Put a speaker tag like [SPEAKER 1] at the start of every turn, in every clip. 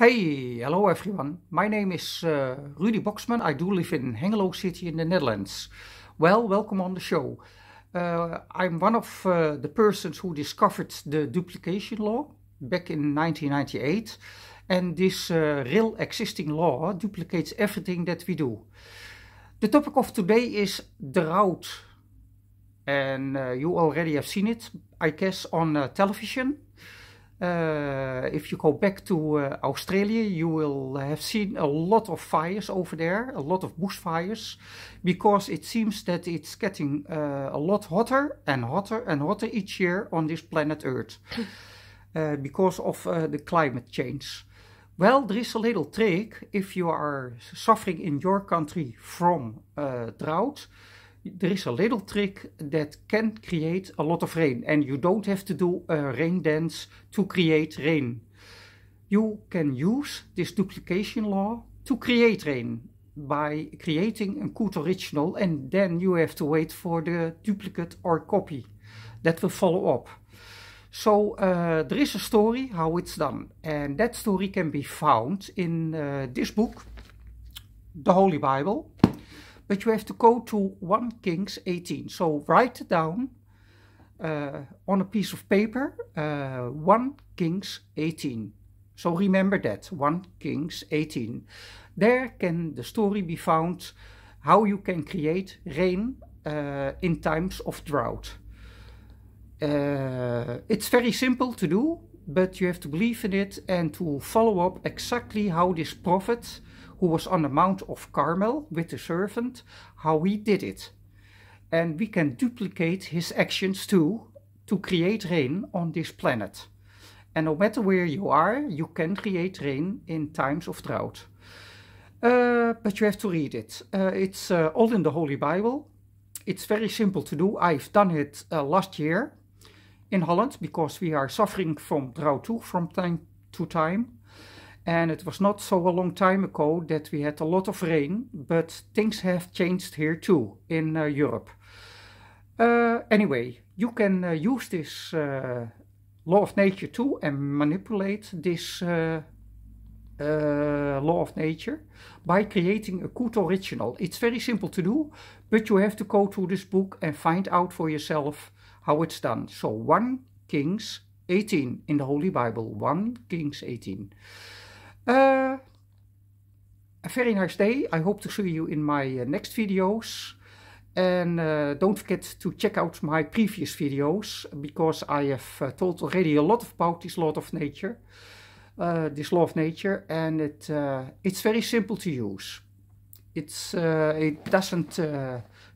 [SPEAKER 1] Hey, hello everyone. My name is uh, Rudy Boxman. I do live in Hengelo City in the Netherlands. Well, welcome on the show. Uh, I'm one of uh, the persons who discovered the duplication law back in 1998. And this uh, real existing law duplicates everything that we do. The topic of today is drought, And uh, you already have seen it, I guess, on uh, television. Eh, if you go back to uh, eh, Australia, you will have seen a lot of fires over there, a lot of bushfires, because it seems that it's getting uh, a lot hotter and hotter and hotter each year on this planet Earth because of the climate change. Well, there is a little trick if you are suffering in your country from drought there is a little trick that can create a lot of rain and you don't have to do a rain dance to create rain. You can use this duplication law to create rain by creating a CUDA original and then you have to wait for the duplicate or copy that will follow up. So uh, there is a story how it's done and that story can be found in uh, this book, the Holy Bible but you have to go to 1 Kings 18. So write it down uh, on a piece of paper, uh, 1 Kings 18. So remember that, 1 Kings 18. There can the story be found how you can create rain uh, in times of drought. Uh, it's very simple to do but you have to believe in it and to follow up exactly how this prophet who was on the Mount of Carmel with the servant, how he did it. And we can duplicate his actions too to create rain on this planet. And no matter where you are, you can create rain in times of drought. Uh, but you have to read it. Uh, it's uh, all in the Holy Bible. It's very simple to do. I've done it uh, last year in Holland because we are suffering from drought too from time to time. And it was not so a long time ago that we had a lot of rain, but things have changed here too in uh, Europe. Uh, anyway, you can uh, use this uh, law of nature too and manipulate this uh, uh, law of nature by creating a good original. It's very simple to do, but you have to go to this book and find out for yourself how it's done. So 1 Kings 18 in the Holy Bible, 1 Kings 18. Uh, a very nice day. I hope to see you in my uh, next videos. And uh, don't forget to check out my previous videos because I have uh, told already a lot about this law of nature, uh, this law of nature, and it uh, it's very simple to use. It's it doesn't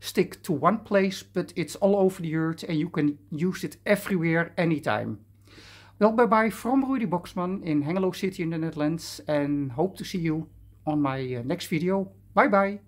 [SPEAKER 1] stick to one place, but it's all over the earth and you can use it everywhere, anytime. Well, bye bye from Rudy Boxman in Hengelo City in the Netherlands and hope to see you on my uh, next video. Bye bye!